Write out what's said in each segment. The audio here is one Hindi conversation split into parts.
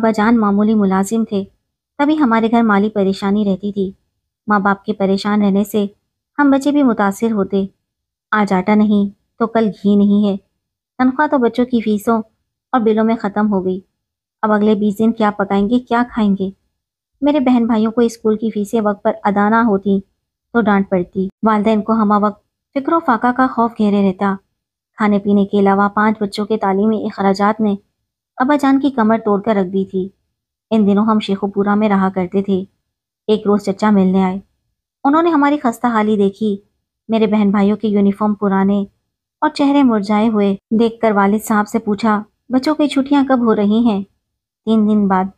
जान मामूली मुलाजिम थे तभी हमारे घर माली परेशानी रहती थी माँ बाप के परेशान रहने से हम बच्चे भी मुतासर होते आज आटा नहीं तो कल घी नहीं है तनख्वाह तो बच्चों की फीसों और बिलों में ख़त्म हो गई अब अगले बीस दिन क्या पकाएंगे क्या खाएंगे मेरे बहन भाइयों को स्कूल की फीसें वक्त पर अदा ना होती तो डांट पड़ती वालदेन को हमा वक्त फिक्र फाका का खौफ घेरे रहता खाने पीने के अलावा पांच बच्चों के तालीमी अखराज ने जान की कमर तोड़कर रख दी थी इन दिनों हम शेखोपुरा में रहा करते थे एक रोज़ चचा मिलने आए उन्होंने हमारी खस्ता हाली देखी मेरे बहन भाइयों के यूनिफॉर्म पुराने और चेहरे मुरझाए हुए देखकर वालिद साहब से पूछा बच्चों की छुट्टियां कब हो रही हैं तीन दिन बाद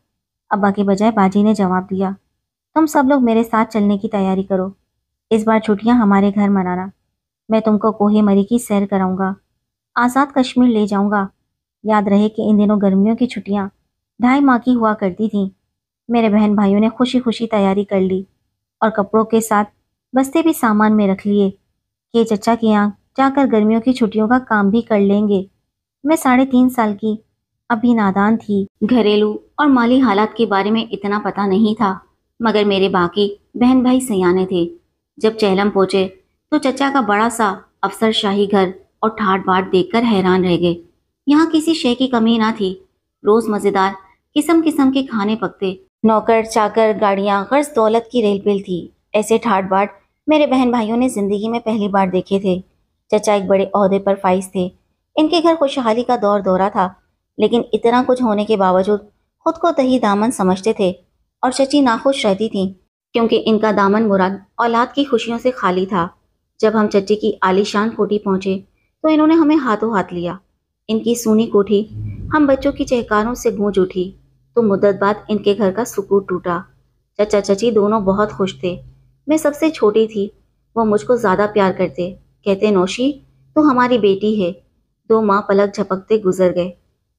अब्बा के बजाय बाजी ने जवाब दिया तुम सब लोग मेरे साथ चलने की तैयारी करो इस बार छुट्टियां हमारे घर मनाना मैं तुमको कोहे मरी की सैर कराऊंगा आज़ाद कश्मीर ले जाऊंगा याद रहे कि इन दिनों गर्मियों की छुट्टियाँ ढाई माह की हुआ करती थीं मेरे बहन भाइयों ने खुशी खुशी तैयारी कर ली और कपड़ों के साथ बस्ते भी सामान में रख लिए कि चचा के यहाँ जाकर गर्मियों की छुट्टियों का काम भी कर लेंगे मैं साढ़े तीन साल की अभी नादान थी घरेलू और माली हालात के बारे में इतना पता नहीं था मगर मेरे बाकी बहन भाई सयाने थे जब चहलम पहुँचे तो चचा का बड़ा सा अफसर शाही घर और ठाट बाट देखकर हैरान रह गए यहाँ किसी शे की कमी ना थी रोज मजेदार किस्म किस्म के खाने पकते नौकर चाकर गाड़ियाँ गर्ज दौलत की रेल पेल थी ऐसे ठाट बाट मेरे बहन भाइयों ने जिंदगी में पहली बार देखे थे चचा एक बड़े अहदे पर फाइज थे इनके घर खुशहाली का दौर दौरा था लेकिन इतना कुछ होने के बावजूद खुद को दही दामन समझते थे और चची नाखुश रहती थी क्योंकि इनका दामन मुराद औलाद की खुशियों से खाली था जब हम चची की आलीशान कोटी पहुंचे तो इन्होंने हमें हाथों हाथ लिया इनकी सूनी कोठी हम बच्चों की चहकारों से गूंज उठी तो मुद्दत बाद इनके घर का सुकून टूटा चचा चची दोनों बहुत खुश थे मैं सबसे छोटी थी वो मुझको ज़्यादा प्यार करते कहते नौशी तो हमारी बेटी है दो माँ पलक झपकते गुजर गए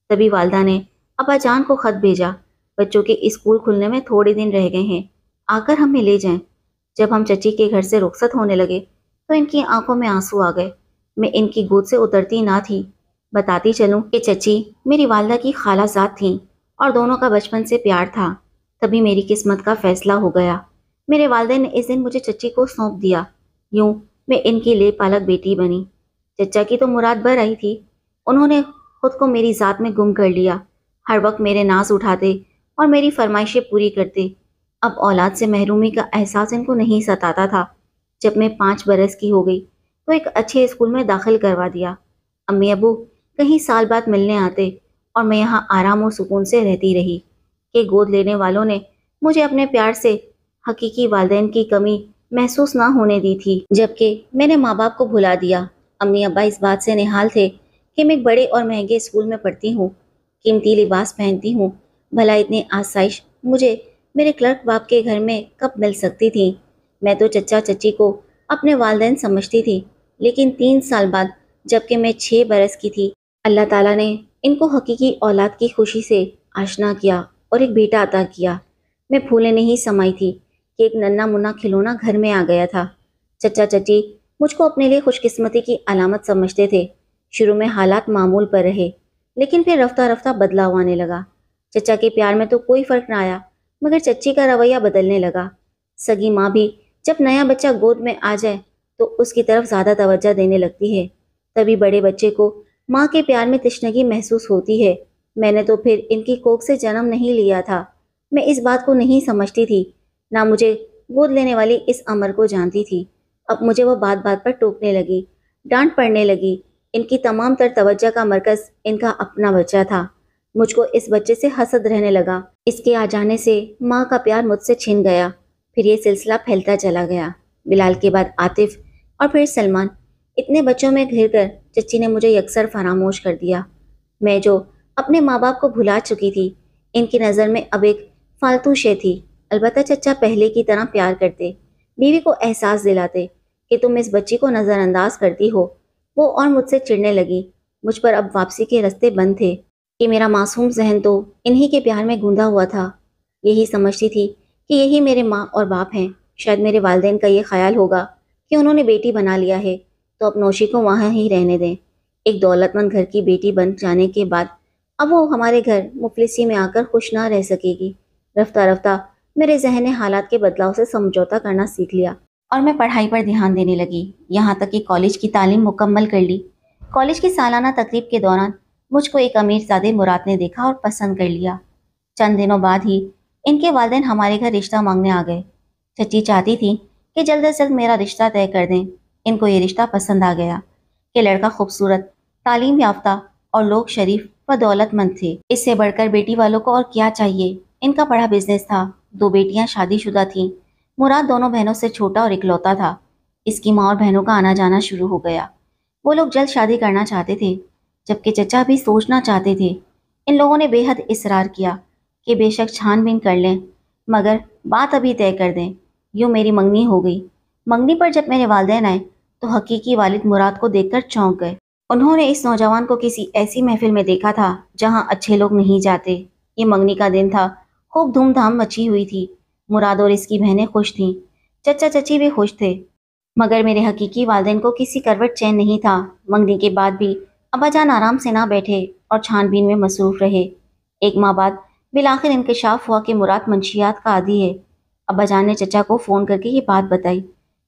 तभी वालदा ने अबाजान को ख़त भेजा बच्चों के स्कूल खुलने में थोड़े दिन रह गए हैं आकर हमें ले जाएं जब हम चची के घर से रुखसत होने लगे तो इनकी आंखों में आंसू आ गए मैं इनकी गोद से उतरती ना थी बताती चलूँ कि चची मेरी वालदा की खालाजात थीं और दोनों का बचपन से प्यार था तभी मेरी किस्मत का फैसला हो गया मेरे वालदे ने इस दिन मुझे चची को सौंप दिया यूं मैं इनकी ले पालक बेटी बनी चचा की तो मुराद भर आई थी उन्होंने खुद को मेरी ज़ात में गुम कर लिया हर वक्त मेरे नाज उठाते और मेरी फरमाइशें पूरी करते अब औलाद से महरूमी का एहसास इनको नहीं सताता था जब मैं पाँच बरस की हो गई तो एक अच्छे स्कूल में दाखिल करवा दिया अम्मी अबू कहीं साल बाद मिलने आते और मैं यहाँ आराम और सुकून से रहती रही कि गोद लेने वालों ने मुझे अपने प्यार से हकीकी वालदेन की कमी महसूस ना होने दी थी जबकि मैंने माँ बाप को भुला दिया अम्मी अब्बा इस बात से निहाल थे कि मैं बड़े और महंगे स्कूल में पढ़ती हूँ कीमती लिबास पहनती हूँ भला इतनी आसाइश मुझे मेरे क्लर्क बाप के घर में कब मिल सकती थी मैं तो चचा चची को अपने वालदेन समझती थी लेकिन तीन साल बाद जबकि मैं छः बरस की थी अल्लाह ताला ने इनको हकीकी औलाद की खुशी से आशना किया और एक बेटा अता किया मैं फूले नहीं समाई थी कि एक नन्ना मुन्ना खिलौना घर में आ गया था चचा चची मुझको अपने लिए खुशकिस्मती की अलामत समझते थे शुरू में हालात मामूल पर रहे लेकिन फिर रफ्ता रफ्ता बदलाव आने लगा चचा के प्यार में तो कोई फ़र्क ना आया मगर चच्ची का रवैया बदलने लगा सगी माँ भी जब नया बच्चा गोद में आ जाए तो उसकी तरफ ज़्यादा तवज्जा देने लगती है तभी बड़े बच्चे को माँ के प्यार में तृष्णगी महसूस होती है मैंने तो फिर इनकी कोख से जन्म नहीं लिया था मैं इस बात को नहीं समझती थी ना मुझे गोद लेने वाली इस अमर को जानती थी अब मुझे वह बात बात पर टोकने लगी डांट पड़ने लगी इनकी तमाम तर तवज्जा का मरकज इनका अपना बच्चा था मुझको इस बच्चे से हसद रहने लगा इसके आ जाने से माँ का प्यार मुझसे छिन गया फिर ये सिलसिला फैलता चला गया बिलाल के बाद आतिफ और फिर सलमान इतने बच्चों में घिर कर चच्ची ने मुझे यकसर फरामोश कर दिया मैं जो अपने माँ बाप को भुला चुकी थी इनकी नज़र में अब एक फालतू शे थी अलबत् चचा पहले की तरह प्यार करते बीवी को एहसास दिलाते कि तुम इस बच्ची को नज़रअंदाज करती हो वो और मुझसे चिड़ने लगी मुझ पर अब वापसी के रास्ते बंद थे कि मेरा मासूम जहन तो इन्हीं के प्यार में गूंधा हुआ था यही समझती थी कि यही मेरे माँ और बाप हैं शायद मेरे वालदेन का ये ख्याल होगा कि उन्होंने बेटी बना लिया है तो अब नौशी को वहाँ ही रहने दें एक दौलतमंद घर की बेटी बन जाने के बाद अब वो हमारे घर मुफलिसी में आकर खुश ना रह सकेगी रफ्ता रफ्ता मेरे जहन ने हालात के बदलाव से समझौता करना सीख लिया और मैं पढ़ाई पर ध्यान देने लगी यहाँ तक कि कॉलेज की तालीम मुकम्मल कर ली कॉलेज की सालाना तकरीब के दौरान मुझको एक अमीर सादे मुराद ने देखा और पसंद कर लिया चंद दिनों बाद ही इनके वालदेन हमारे घर रिश्ता मांगने आ गए चची चाहती थी कि जल्द अज जल्द मेरा रिश्ता तय कर दें इनको ये रिश्ता पसंद आ गया कि लड़का खूबसूरत तालीम याफ्ता और लोग शरीफ व दौलतमंद थे इससे बढ़कर बेटी वालों को और क्या चाहिए इनका बड़ा बिजनेस था दो बेटियां शादीशुदा थीं मुराद दोनों बहनों से छोटा और इकलौता था इसकी माँ और बहनों का आना जाना शुरू हो गया वो लोग जल्द शादी करना चाहते थे जबकि चचा भी सोचना चाहते थे इन लोगों ने बेहद इसरार किया कि बेशक छानबीन कर लें मगर बात अभी तय कर दें यूँ मेरी मंगनी हो गई मंगनी पर जब मेरे वालदेन आए तो हकीकी वालिद मुराद को देखकर चौंक गए उन्होंने इस नौजवान को किसी ऐसी महफिल में देखा था जहां अच्छे लोग नहीं जाते ये मंगनी का दिन था खूब धूमधाम मची हुई थी मुराद और इसकी बहनें खुश थीं चचा चची भी खुश थे मगर मेरे हकीकी वालदेन को किसी करवट चैन नहीं था मंगनी के बाद भी अबाजान आराम से ना बैठे और छानबीन में मसरूफ रहे एक माह बाद बिलाखिर इंकशाफ हुआ कि मुराद मंशियात का आदि है अब्बाजान ने चचा को फ़ोन करके ये बात बताई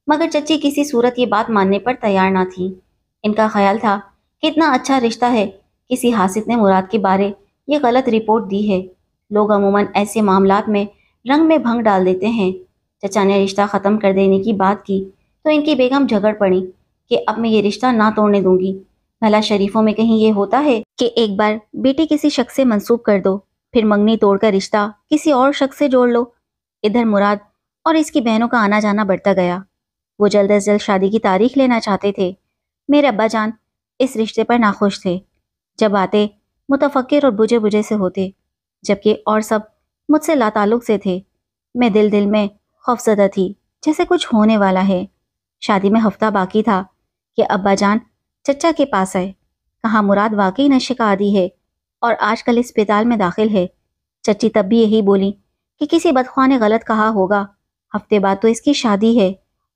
मगर चची किसी सूरत ये बात मानने पर तैयार ना थी इनका ख्याल था कि इतना अच्छा रिश्ता है किसी हासिद ने मुराद के बारे ये गलत रिपोर्ट दी है लोग अमूमन ऐसे मामला में रंग में भंग डाल देते हैं चचा ने रिश्ता ख़त्म कर देने की बात की तो इनकी बेगम झगड़ पड़ी कि अब मैं ये रिश्ता ना तोड़ने दूंगी भला शरीफों में कहीं ये होता है कि एक बार बेटी किसी शख्स से मंसूब कर दो फिर मंगनी तोड़कर रिश्ता किसी और शख्स से जोड़ लो इधर मुराद और इसकी बहनों का आना जाना बढ़ता गया वो जल्द अज जल्द शादी की तारीख लेना चाहते थे मेरे अब्बा जान इस रिश्ते पर नाखुश थे जब आते मुतफ़र और बुझे बुझे से होते जबकि और सब मुझसे लाताल्लुक से थे मैं दिल दिल में खौफजदा थी जैसे कुछ होने वाला है शादी में हफ्ता बाकी था कि अब्बा जान चचा के पास आए कहा मुराद वाकई नशे का आदि है और आजकल अस्पताल में दाखिल है चची तब भी यही बोली कि किसी बदख्वा ने गलत कहा होगा हफ्ते बाद तो इसकी शादी है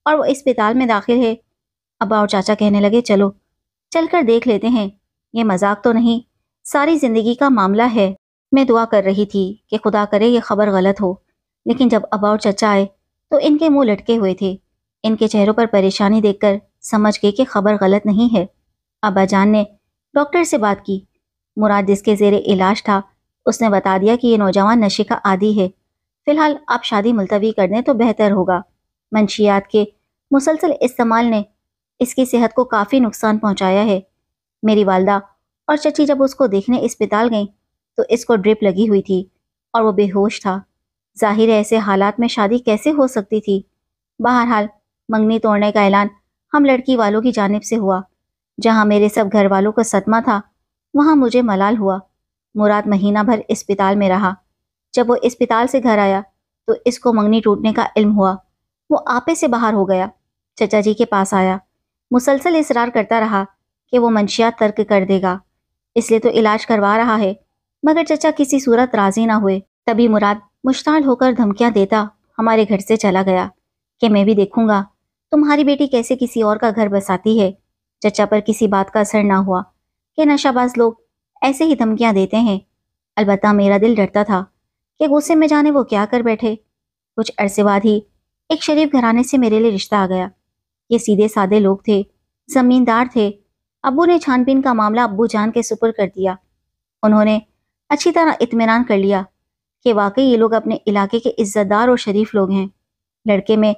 और वो अस्पताल में दाखिल है अबा और चाचा कहने लगे चलो चल कर देख लेते हैं ये मजाक तो नहीं सारी जिंदगी का मामला है मैं दुआ कर रही थी कि खुदा करे ये खबर गलत हो लेकिन जब अबा और चचा आए तो इनके मुंह लटके हुए थे इनके चेहरों पर परेशानी देखकर समझ गए कि खबर गलत नहीं है अब्बा जान ने डॉक्टर से बात की मुराद जिसके जेर इलाज था उसने बता दिया कि ये नौजवान नशे का आदि है फिलहाल आप शादी मुलतवी कर दें तो बेहतर होगा मंशियात के मुसलसल इस्तेमाल ने इसकी सेहत को काफ़ी नुकसान पहुंचाया है मेरी वालदा और चची जब उसको देखने अस्पताल गई तो इसको ड्रिप लगी हुई थी और वो बेहोश था जाहिर है ऐसे हालात में शादी कैसे हो सकती थी बहरहाल मंगनी तोड़ने का ऐलान हम लड़की वालों की जानब से हुआ जहाँ मेरे सब घर वालों का सदमा था वहाँ मुझे मलाल हुआ मुराद महीना भर अस्पताल में रहा जब वो अस्पताल से घर आया तो इसको मंगनी टूटने का इल्म हुआ वो आपे से बाहर हो गया चचा जी के पास आया मुसलसल इसरार करता रहा कि वो मंशिया तर्क कर देगा इसलिए तो इलाज करवा रहा है मगर चचा किसी सूरत राजी ना हुए तभी मुराद मुश्ताल होकर धमकियां देता हमारे घर से चला गया कि मैं भी देखूंगा तुम्हारी बेटी कैसे किसी और का घर बसाती है चचा पर किसी बात का असर ना हुआ कि नशाबाज लोग ऐसे ही धमकियां देते हैं अलबत्ता मेरा दिल डरता था कि गुस्से में जाने वो क्या कर बैठे कुछ अरसे बाद ही एक शरीफ घराने से मेरे लिए रिश्ता आ गया ये सीधे साधे लोग थे जमींदार थे अबू ने छानबीन का मामला अबू जान के सुपुर कर दिया उन्होंने अच्छी तरह इतमान कर लिया कि वाकई ये लोग अपने इलाके के इज्जतदार और शरीफ लोग हैं लड़के में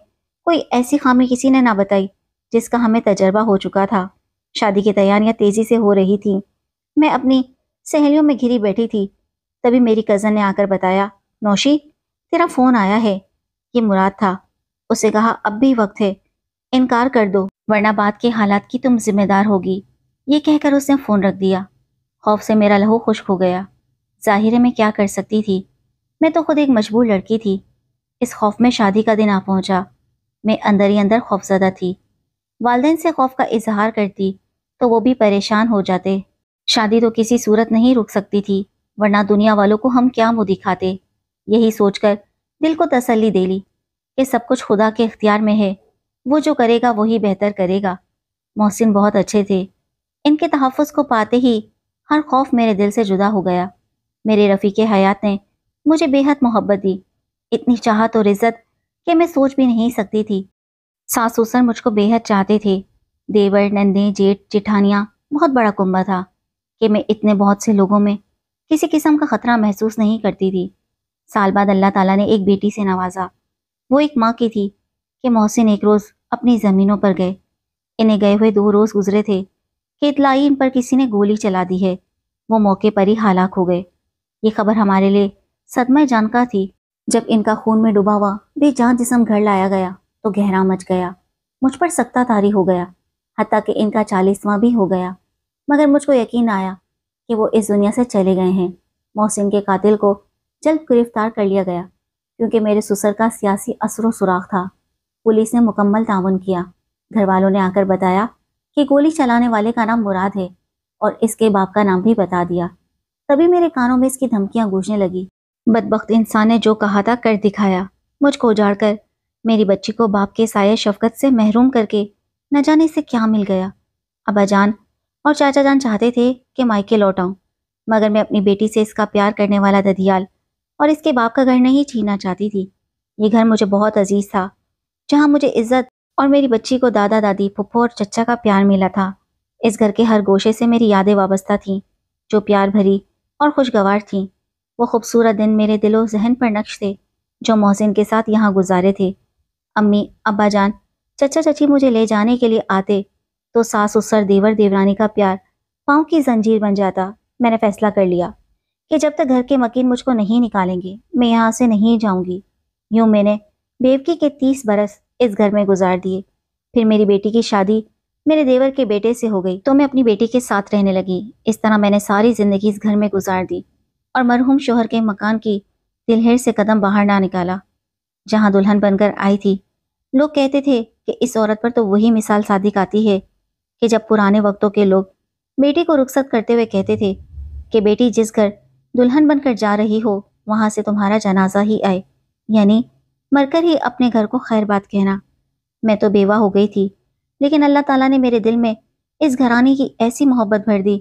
कोई ऐसी खामी किसी ने ना बताई जिसका हमें तजर्बा हो चुका था शादी की तैयारियां तेज़ी से हो रही थी मैं अपनी सहेलियों में घिरी बैठी थी तभी मेरी कज़न ने आकर बताया नौशी तेरा फ़ोन आया है ये मुराद था उसे कहा अब भी वक्त है इनकार कर दो वरना बाद के हालात की तुम जिम्मेदार होगी ये कहकर उसने फ़ोन रख दिया खौफ से मेरा लहू खुश्क हो गया जाहिर मैं क्या कर सकती थी मैं तो खुद एक मजबूर लड़की थी इस खौफ में शादी का दिन आ पहुंचा मैं अंदर ही अंदर खौफजदा थी वालदे से खौफ का इजहार करती तो वो भी परेशान हो जाते शादी तो किसी सूरत नहीं रुक सकती थी वरना दुनिया वालों को हम क्या मुँह दिखाते यही सोचकर दिल को तसल्ली दे ली ये सब कुछ खुदा के इख्तियार में है वो जो करेगा वही बेहतर करेगा मोहसिन बहुत अच्छे थे इनके तहफ़ को पाते ही हर खौफ मेरे दिल से जुदा हो गया मेरे रफ़ी के हयात ने मुझे बेहद मोहब्बत दी इतनी चाहत और इज़्ज़त कि मैं सोच भी नहीं सकती थी सासूसर मुझको बेहद चाहते थे देवर नंदे जेठ जिठानियाँ बहुत बड़ा कुंबा था कि मैं इतने बहुत से लोगों में किसी किस्म का ख़तरा महसूस नहीं करती थी साल बाद अल्लाह ताला ने एक बेटी से नवाजा वो एक माँ की थी कि मोहसिन एक रोज़ अपनी ज़मीनों पर गए इन्हें गए हुए दो रोज़ गुजरे थे कि इतलाई इन पर किसी ने गोली चला दी है वो मौके पर ही हालाक हो गए ये खबर हमारे लिए सदमा का थी जब इनका खून में डूबा हुआ बेजान जिसम घर लाया गया तो गहरा मच गया मुझ पर सत्ता तारी हो गया हती कि इनका चालीसवां भी हो गया मगर मुझको यकीन आया कि वो इस दुनिया से चले गए हैं मोहसिन के कातिल को जल्द गिरफ्तार कर लिया गया क्योंकि मेरे ससुर का सियासी असर सुराख था पुलिस ने मुकम्मल ताउन किया घर वालों ने आकर बताया कि गोली चलाने वाले का नाम मुराद है और इसके बाप का नाम भी बता दिया तभी मेरे कानों में इसकी धमकियां गूंजने लगी बदबخت इंसान ने जो कहा था कर दिखाया मुझको उजाड़ कर मेरी बच्ची को बाप के साय शफकत से महरूम करके न जाने से क्या मिल गया अबा जान और चाचा जान चाहते थे कि मायके लौट आऊँ मगर मैं अपनी बेटी से इसका प्यार करने वाला ददियाल और इसके बाप का घर नहीं छीनना चाहती थी ये घर मुझे बहुत अजीज था जहाँ मुझे इज्जत और मेरी बच्ची को दादा दादी पुप्पो और चचा का प्यार मिला था इस घर के हर गोशे से मेरी यादें वाबस्ता थीं जो प्यार भरी और खुशगवार थीं वो खूबसूरत दिन मेरे दिलो जहन पर नक्श थे जो मोहसिन के साथ यहाँ गुजारे थे अम्मी अब्बा जान चचा चची मुझे ले जाने के लिए आते तो सास उसर देवर देवरानी का प्यार पाँव की जंजीर बन जाता मैंने फैसला कर लिया कि जब तक घर के मकीन मुझको नहीं निकालेंगे मैं यहाँ से नहीं जाऊंगी यूं मैंने बेवकी के तीस बरस इस घर में गुजार दिए फिर मेरी बेटी की शादी मेरे देवर के बेटे से हो गई तो मैं अपनी बेटी के साथ रहने लगी इस तरह मैंने सारी ज़िंदगी इस घर में गुजार दी और मरहूम शोहर के मकान की दिलहेर से कदम बाहर ना निकाला जहाँ दुल्हन बनकर आई थी लोग कहते थे कि इस औरत पर तो वही मिसाल सादिक आती है कि जब पुराने वक्तों के लोग बेटी को रुखसत करते हुए कहते थे कि बेटी जिस घर दुल्हन बनकर जा रही हो वहां से तुम्हारा जनाजा ही आए यानी मरकर ही अपने घर को खैर बात कहना मैं तो बेवा हो गई थी लेकिन अल्लाह ताला ने मेरे दिल में इस घराने की ऐसी मोहब्बत भर दी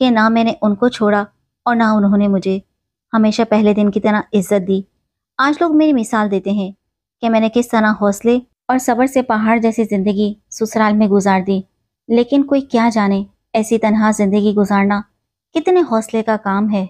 कि ना मैंने उनको छोड़ा और ना उन्होंने मुझे हमेशा पहले दिन की तरह इज्जत दी आज लोग मेरी मिसाल देते हैं कि मैंने किस तरह हौसले और सब्र से पहाड़ जैसी ज़िंदगी ससुराल में गुजार दी लेकिन कोई क्या जाने ऐसी तनहा ज़िंदगी गुजारना कितने हौसले का काम है